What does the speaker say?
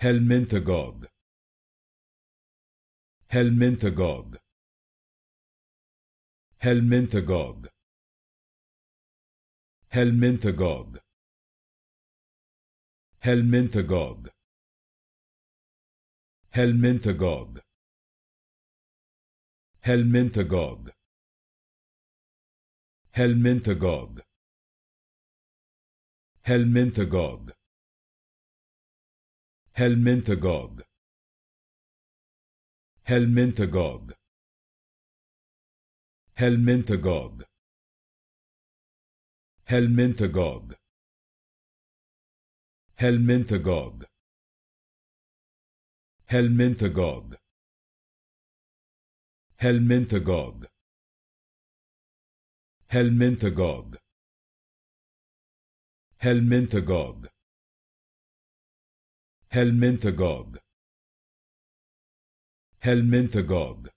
Helmintagog Helmintagog Helmintagog Helmintagog Helmintagog Helmintagog Helmintagog Helmintagog Helmintagog Helminthegog Helminthegog Helminthegog Helminthegog Helminthegog Helminthegog Helminthegog Helminthegog Helminthegog Helminthegog Helminthegog